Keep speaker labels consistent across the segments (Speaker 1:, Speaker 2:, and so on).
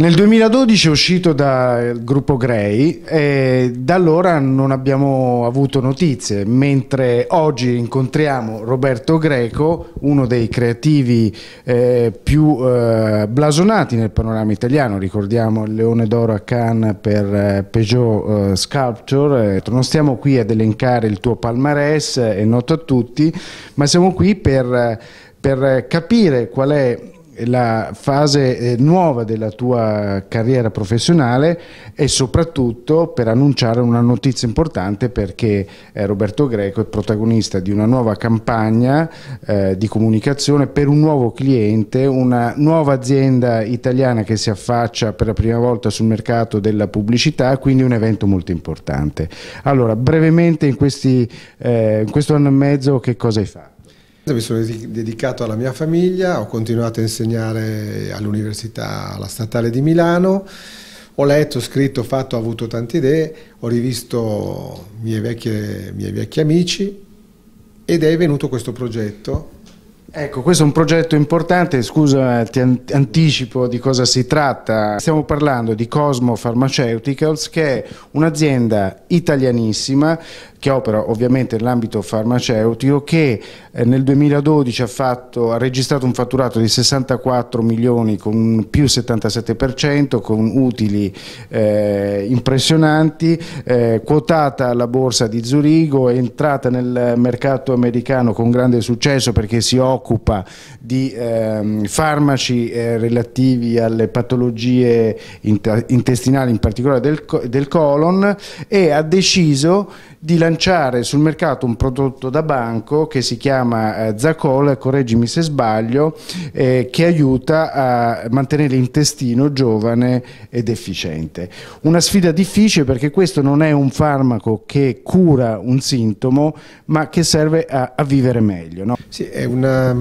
Speaker 1: Nel 2012 è uscito dal eh, gruppo Grey e da allora non abbiamo avuto notizie, mentre oggi incontriamo Roberto Greco, uno dei creativi eh, più eh, blasonati nel panorama italiano, ricordiamo il Leone d'Oro a Cannes per eh, Peugeot eh, Sculpture, eh, non stiamo qui ad elencare il tuo palmarès, è noto a tutti, ma siamo qui per, per capire qual è la fase eh, nuova della tua carriera professionale e soprattutto per annunciare una notizia importante perché eh, Roberto Greco è protagonista di una nuova campagna eh, di comunicazione per un nuovo cliente, una nuova azienda italiana che si affaccia per la prima volta sul mercato della pubblicità, quindi un evento molto importante. Allora, brevemente in, questi, in questo anno e mezzo che cosa hai fatto?
Speaker 2: Mi sono dedicato alla mia famiglia, ho continuato a insegnare all'Università, alla Statale di Milano, ho letto, scritto, fatto, ho avuto tante idee, ho rivisto i miei vecchi amici ed è venuto questo progetto Ecco, questo è un progetto importante, scusa,
Speaker 1: ti anticipo di cosa si tratta. Stiamo parlando di Cosmo Pharmaceuticals, che è un'azienda italianissima che opera ovviamente nell'ambito farmaceutico, che eh, nel 2012 ha, fatto, ha, registrato un fatturato di 64 milioni con più 77%, con utili eh, impressionanti, eh, quotata alla borsa di Zurigo, è entrata nel mercato americano con grande successo perché si occupa di ehm, eh, farmaci relativi alle patologie intestinali, in particolare del, del colon, e ha deciso di lanciare sul mercato un prodotto da banco che si chiama eh, Zacol, correggimi se sbaglio, eh, che aiuta a mantenere l'intestino giovane ed efficiente. Una sfida difficile perché questo non è un farmaco che cura un sintomo, ma che
Speaker 2: serve a, a vivere meglio. No? Sì, è una,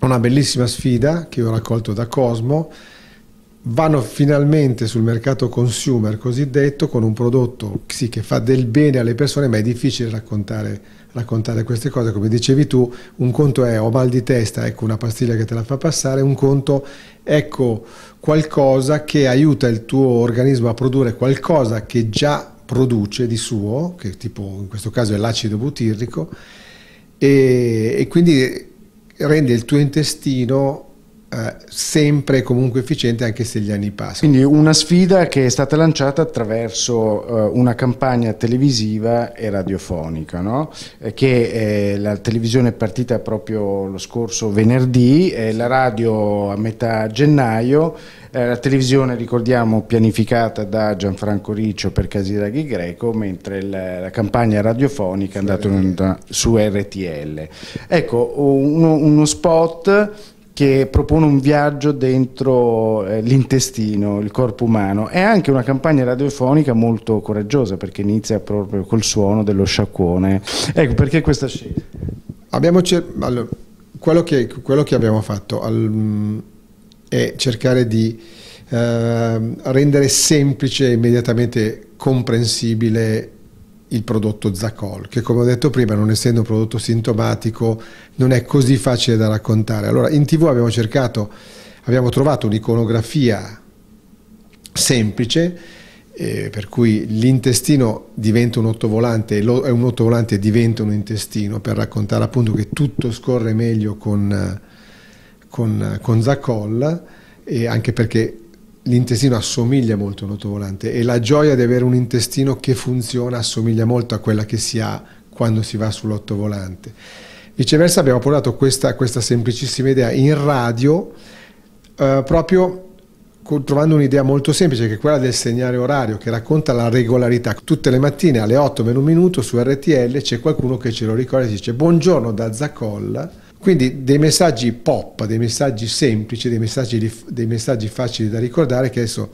Speaker 2: una bellissima sfida che ho raccolto da Cosmo vanno finalmente sul mercato consumer cosiddetto con un prodotto sì, che fa del bene alle persone, ma è difficile raccontare, raccontare, queste cose. Come dicevi tu, un conto è ho mal di testa, ecco una pastiglia che te la fa passare, un conto ecco qualcosa che aiuta il tuo organismo a produrre qualcosa che già produce di suo, che tipo in questo caso è l'acido butirrico, e, e quindi rende il tuo intestino eh, sempre e comunque efficiente anche se gli anni passano. Quindi una sfida che è stata
Speaker 1: lanciata attraverso eh, una campagna televisiva e radiofonica, no? eh, che eh, la televisione è partita proprio lo scorso venerdì, eh, la radio a metà gennaio, la televisione ricordiamo pianificata da Gianfranco Riccio per Casiraghi Greco, mentre la, la campagna radiofonica è andata su RTL. Ecco, uno, uno spot che propone un viaggio dentro eh, l'intestino, il corpo umano. È anche una campagna radiofonica molto coraggiosa perché inizia proprio col suono dello sciacquone.
Speaker 2: Ecco, perché questa scelta? Abbiamo allora, quello, che, quello, che, abbiamo fatto al, è cercare di eh, rendere semplice e immediatamente comprensibile il prodotto Zacol, che come ho detto prima, non essendo un prodotto sintomatico, non è così facile da raccontare. Allora, in TV abbiamo cercato, abbiamo trovato un'iconografia semplice, eh, per cui l'intestino diventa un ottovolante e un ottovolante diventa un intestino, per raccontare appunto che tutto scorre meglio con, eh, con, eh, con Zacol, e anche perché l'intestino assomiglia molto a un autovolante e la gioia di avere un intestino che funziona assomiglia molto a quella che si ha quando si va sull'autovolante. Viceversa abbiamo portato questa, questa semplicissima idea in radio eh, proprio trovando un'idea molto semplice che è quella del segnale orario che racconta la regolarità. Tutte le mattine alle 8 meno un minuto su RTL c'è qualcuno che ce lo ricorda e dice buongiorno da Zacolla quindi dei messaggi pop, dei messaggi semplici, dei messaggi, dei messaggi facili da ricordare che adesso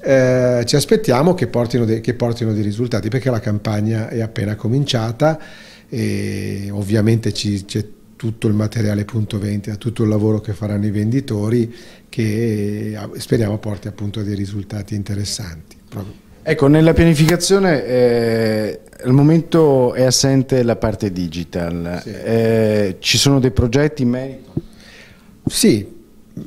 Speaker 2: eh, ci aspettiamo che portino, de, che portino dei risultati perché la campagna è appena cominciata e ovviamente ci, c'è tutto il materiale punto vendita, tutto il lavoro che faranno i venditori che eh, speriamo porti appunto a dei risultati interessanti. Proprio.
Speaker 1: Ecco, nella pianificazione eh, al momento è assente la
Speaker 2: parte digital. Sì. Eh, ci sono dei progetti in merito? Sì,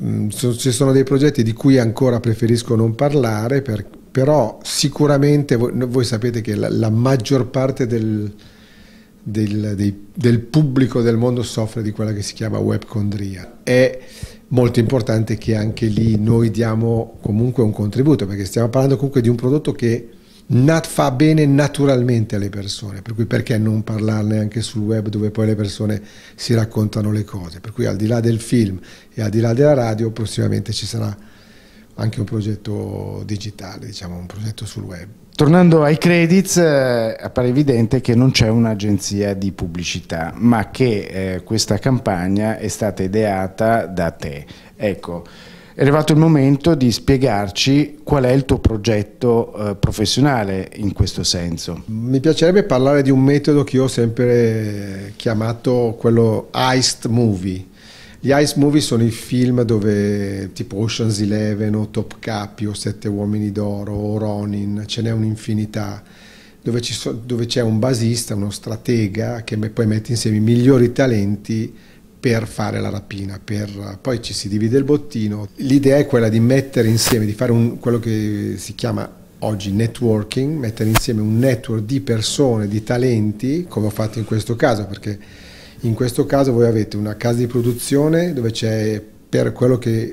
Speaker 2: mm, ci sono dei progetti di cui ancora preferisco non parlare, per, però sicuramente voi, voi, sapete che la, la maggior parte del, del, dei, del pubblico del mondo soffre di quella che si chiama webcondria. È molto importante che anche lì noi diamo comunque un contributo, perché stiamo parlando comunque di un prodotto che fa bene naturalmente alle persone, per cui perché non parlarne anche sul web dove poi le persone si raccontano le cose, per cui al di là del film e al di là della radio prossimamente ci sarà anche un progetto digitale, diciamo un progetto sul web.
Speaker 1: Tornando ai credits, eh, appare evidente che non c'è un'agenzia di pubblicità, ma che eh, questa campagna è stata ideata da te. Ecco, è arrivato il momento di spiegarci qual è il tuo progetto eh, professionale in questo senso.
Speaker 2: Mi piacerebbe parlare di un metodo che io ho sempre chiamato quello Heist Movie gli ice movie sono i film dove tipo Ocean's Eleven o Top Capi o Sette Uomini d'Oro o Ronin, ce n'è un'infinità, dove, so, dove c'è un basista, uno stratega che poi mette insieme i migliori talenti per fare la rapina, per, poi ci si divide il bottino. L'idea è quella di mettere insieme, di fare un, quello che si chiama oggi networking, mettere insieme un network di persone, di talenti, come ho fatto in questo caso, perché in questo caso voi avete una casa di produzione dove c'è per quello che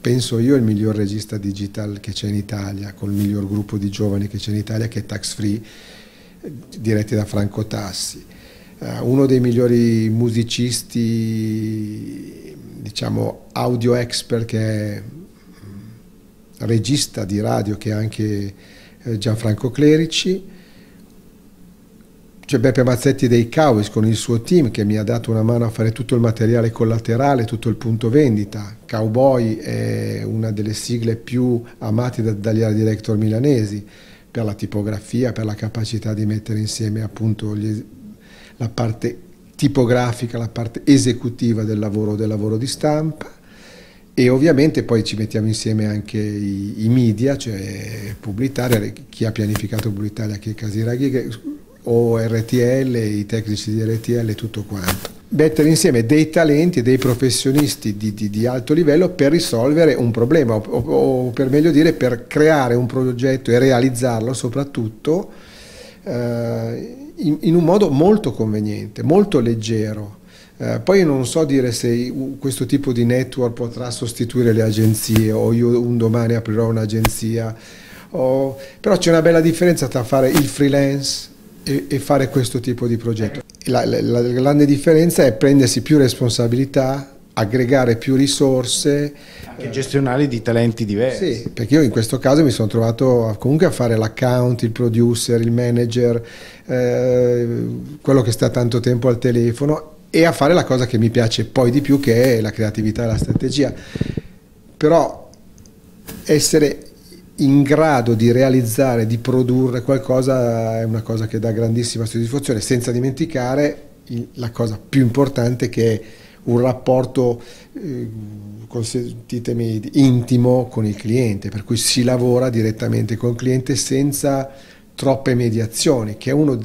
Speaker 2: penso io il miglior regista digital che c'è in Italia, col miglior gruppo di giovani che c'è in Italia che è Tax Free, diretti da Franco Tassi. Eh, uno dei migliori musicisti, diciamo audio expert che è mm, regista di radio che è anche eh, Gianfranco Clerici c'è Beppe Mazzetti dei Cowboys con il suo team che mi ha dato una mano a fare tutto il materiale collaterale, tutto il punto vendita. Cowboy è una delle sigle più amate da, dagli art director milanesi per la tipografia, per la capacità di mettere insieme appunto gli, la parte tipografica, la parte esecutiva del lavoro, del lavoro di stampa e ovviamente poi ci mettiamo insieme anche i, i media, cioè Publitaria, chi ha pianificato Publitaria, che è Casiraghi, o RTL, i tecnici di RTL, tutto quanto. Mettere insieme dei talenti, dei professionisti di, di, di alto livello per risolvere un problema o, o, per meglio dire per creare un progetto e realizzarlo soprattutto eh, in, in, un modo molto conveniente, molto leggero. Eh, poi non so dire se questo tipo di network potrà sostituire le agenzie o io un domani aprirò un'agenzia, o... però c'è una bella differenza tra fare il freelance e, e fare questo tipo di progetto. La, la, la grande differenza è prendersi più responsabilità, aggregare più risorse. Anche
Speaker 1: gestionali di talenti diversi. Sì,
Speaker 2: perché io in questo caso mi sono trovato comunque a fare l'account, il producer, il manager, eh, quello che sta tanto tempo al telefono e a fare la cosa che mi piace poi di più che è la creatività e la strategia. Però essere in grado di realizzare, di produrre qualcosa è una cosa che dà grandissima soddisfazione, senza dimenticare la cosa più importante che è un rapporto, eh, consentitemi, intimo con il cliente, per cui si lavora direttamente col cliente senza troppe mediazioni, che è uno,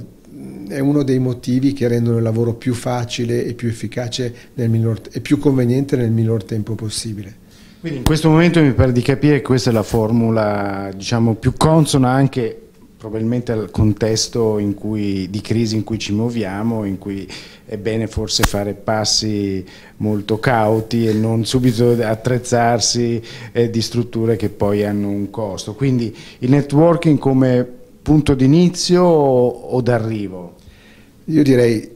Speaker 2: è uno dei motivi che rendono il lavoro più facile e più efficace minor, e più conveniente nel minor tempo possibile. Quindi in questo momento mi
Speaker 1: pare di capire che questa è la formula diciamo, più consona anche probabilmente al contesto cui, di crisi in cui ci muoviamo, in cui è bene forse fare passi molto cauti e non subito attrezzarsi eh, di strutture che poi hanno un costo. Quindi il networking come punto d'inizio o, o d'arrivo? Io direi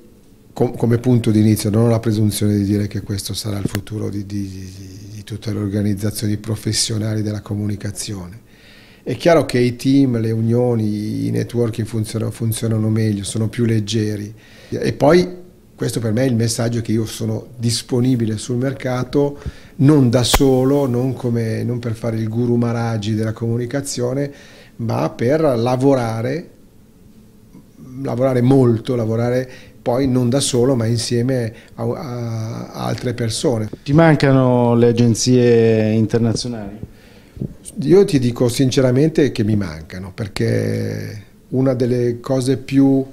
Speaker 2: com come punto d'inizio, non ho la presunzione di dire che questo sarà il futuro di, di, di di tutte le organizzazioni professionali della comunicazione. È chiaro che i team, le unioni, i networking funzionano, funzionano meglio, sono più leggeri e poi questo per me è il messaggio che io sono disponibile sul mercato, non da solo, non, come, non per fare il guru maraggi della comunicazione, ma per lavorare, lavorare molto, lavorare poi non da solo ma insieme a, a, altre persone. Ti mancano le agenzie internazionali? Io ti dico sinceramente che mi mancano perché una delle cose più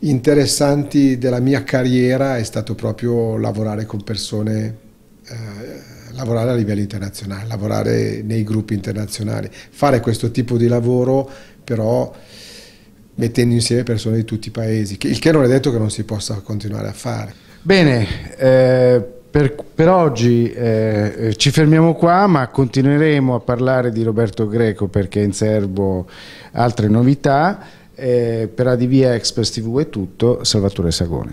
Speaker 2: interessanti della mia carriera è stato proprio lavorare con persone, eh, lavorare a livello internazionale, lavorare nei gruppi internazionali, fare questo tipo di lavoro però mettendo insieme persone di tutti i paesi, il che non è detto che non si possa continuare a fare. Bene, eh, per, per, oggi eh,
Speaker 1: eh ci fermiamo qua, ma continueremo a parlare di Roberto Greco perché in serbo
Speaker 2: altre novità. Eh, per ADV Express TV è tutto, Salvatore Sagone.